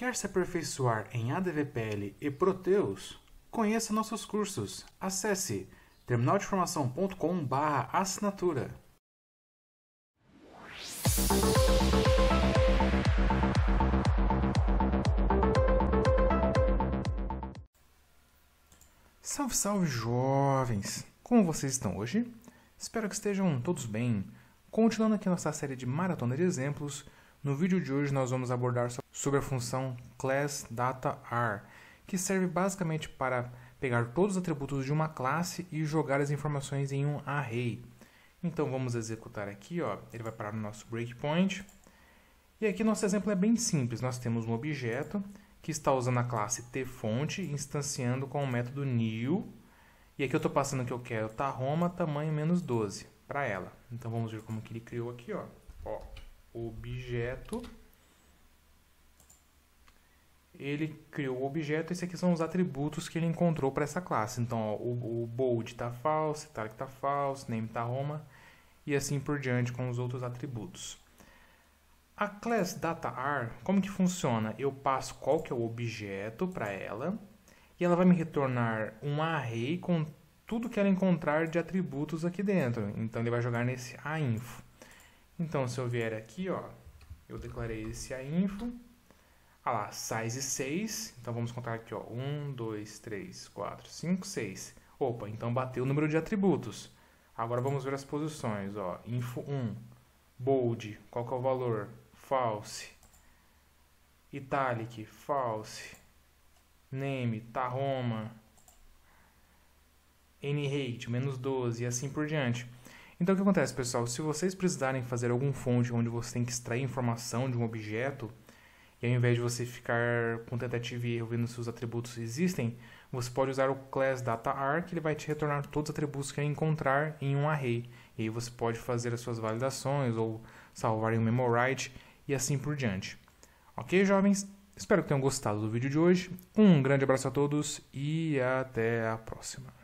Quer se aperfeiçoar em ADVPL e Proteus? Conheça nossos cursos. Acesse terminaldeformação.com/assinatura. Salve, salve, jovens! Como vocês estão hoje? Espero que estejam todos bem. Continuando aqui nossa série de maratona de exemplos, no vídeo de hoje nós vamos abordar sobre a função class dataR, que serve basicamente para pegar todos os atributos de uma classe e jogar as informações em um array. Então vamos executar aqui, ó, ele vai parar no nosso breakpoint. E aqui nosso exemplo é bem simples, nós temos um objeto que está usando a classe tfonte, instanciando com o método new, e aqui eu estou passando que eu quero tá Roma tamanho menos 12 para ela. Então vamos ver como que ele criou aqui, ó. ó objeto ele criou o objeto, esses aqui são os atributos que ele encontrou para essa classe. Então, ó, o, o bold está false, italic está falso, name está Roma, e assim por diante com os outros atributos. A class DataR, como que funciona? Eu passo qual que é o objeto para ela, e ela vai me retornar um array com tudo que ela encontrar de atributos aqui dentro. Então, ele vai jogar nesse a info. Então, se eu vier aqui, ó, eu declarei esse a info, ah lá, size 6. Então vamos contar aqui, ó. 1, 2, 3, 4, 5, 6. Opa, então bateu o número de atributos. Agora vamos ver as posições, ó. Info 1, bold, qual que é o valor? False. Italic, false. Name, taroma. N-rate, menos 12 e assim por diante. Então o que acontece, pessoal? Se vocês precisarem fazer algum fonte onde você tem que extrair informação de um objeto, e ao invés de você ficar com tentativa e erro vendo se os atributos existem, você pode usar o class DataAr, que ele vai te retornar todos os atributos que é encontrar em um array. E aí você pode fazer as suas validações ou salvar em um memorite e assim por diante. Ok, jovens? Espero que tenham gostado do vídeo de hoje. Um grande abraço a todos e até a próxima.